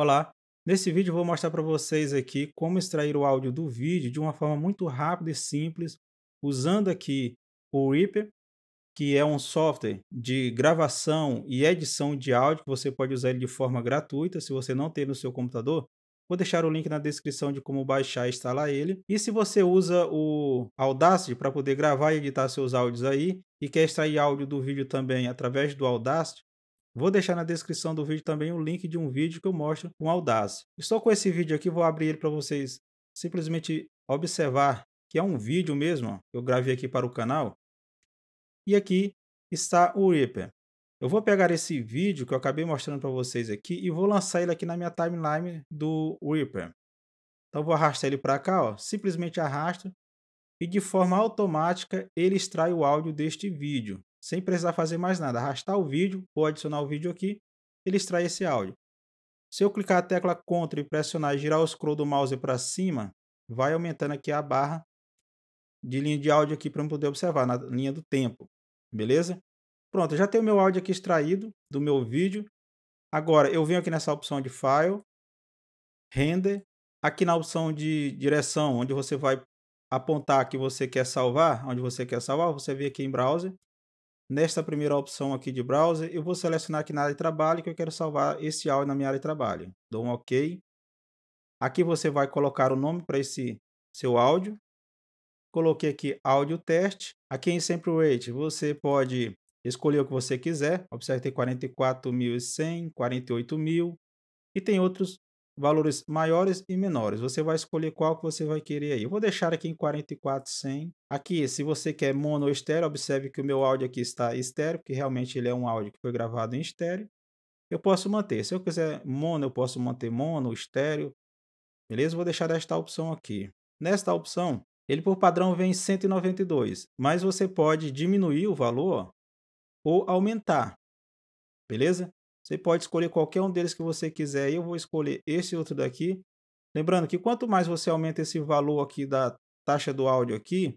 Olá, nesse vídeo vou mostrar para vocês aqui como extrair o áudio do vídeo de uma forma muito rápida e simples, usando aqui o Reaper, que é um software de gravação e edição de áudio, que você pode usar ele de forma gratuita se você não tem no seu computador. Vou deixar o link na descrição de como baixar e instalar ele. E se você usa o Audacity para poder gravar e editar seus áudios aí e quer extrair áudio do vídeo também através do Audacity, Vou deixar na descrição do vídeo também o link de um vídeo que eu mostro com Audacity. Estou com esse vídeo aqui, vou abrir ele para vocês simplesmente observar que é um vídeo mesmo, que eu gravei aqui para o canal. E aqui está o Reaper. Eu vou pegar esse vídeo que eu acabei mostrando para vocês aqui e vou lançar ele aqui na minha timeline do Reaper. Então vou arrastar ele para cá, ó, simplesmente arrasto e de forma automática ele extrai o áudio deste vídeo sem precisar fazer mais nada. Arrastar o vídeo ou adicionar o vídeo aqui, ele extrai esse áudio. Se eu clicar a tecla Ctrl e pressionar e girar o scroll do mouse para cima, vai aumentando aqui a barra de linha de áudio aqui para eu poder observar na linha do tempo. Beleza? Pronto, já tenho meu áudio aqui extraído do meu vídeo. Agora eu venho aqui nessa opção de File, Render, aqui na opção de direção, onde você vai apontar que você quer salvar, onde você quer salvar, você vem aqui em Browser Nesta primeira opção aqui de browser, eu vou selecionar aqui na área de trabalho que eu quero salvar esse áudio na minha área de trabalho. Dou um OK. Aqui você vai colocar o nome para esse seu áudio. Coloquei aqui áudio teste. Aqui em sample rate, você pode escolher o que você quiser. Observe que tem 44.100, 48.000 e tem outros valores maiores e menores. Você vai escolher qual que você vai querer aí. Eu vou deixar aqui em 44, 100. Aqui, se você quer mono ou estéreo, observe que o meu áudio aqui está estéreo, porque realmente ele é um áudio que foi gravado em estéreo. Eu posso manter. Se eu quiser mono, eu posso manter mono, estéreo. Beleza? Vou deixar esta opção aqui. Nesta opção, ele por padrão vem em 192, mas você pode diminuir o valor ou aumentar. Beleza? Você pode escolher qualquer um deles que você quiser. Eu vou escolher esse outro daqui. Lembrando que quanto mais você aumenta esse valor aqui da taxa do áudio aqui,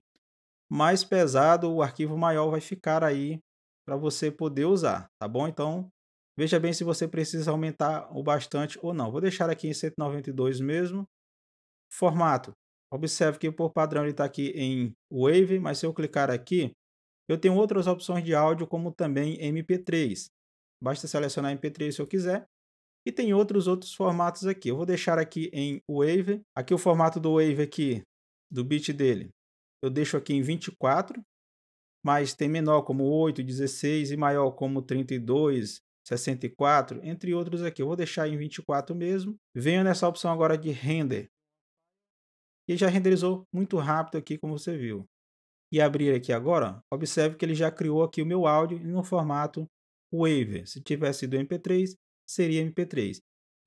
mais pesado o arquivo maior vai ficar aí para você poder usar, tá bom? Então, veja bem se você precisa aumentar o bastante ou não. Vou deixar aqui em 192 mesmo. Formato. Observe que por padrão ele está aqui em Wave, mas se eu clicar aqui, eu tenho outras opções de áudio como também MP3. Basta selecionar MP3 se eu quiser. E tem outros outros formatos aqui. Eu vou deixar aqui em Wave. Aqui o formato do Wave aqui, do bit dele, eu deixo aqui em 24, mas tem menor como 8, 16 e maior como 32, 64, entre outros aqui. Eu vou deixar em 24 mesmo. Venho nessa opção agora de Render. E já renderizou muito rápido aqui, como você viu. E abrir aqui agora, observe que ele já criou aqui o meu áudio no formato Wave. Se tivesse sido MP3, seria MP3.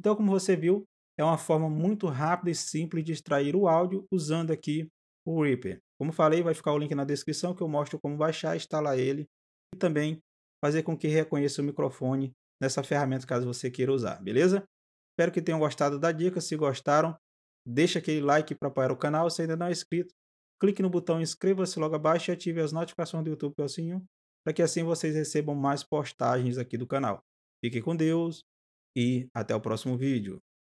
Então, como você viu, é uma forma muito rápida e simples de extrair o áudio usando aqui o Reaper. Como falei, vai ficar o link na descrição que eu mostro como baixar, instalar ele e também fazer com que reconheça o microfone nessa ferramenta caso você queira usar, beleza? Espero que tenham gostado da dica. Se gostaram, deixa aquele like para apoiar o canal. Se ainda não é inscrito, clique no botão inscreva-se logo abaixo e ative as notificações do YouTube é o sininho para que assim vocês recebam mais postagens aqui do canal. Fique com Deus e até o próximo vídeo.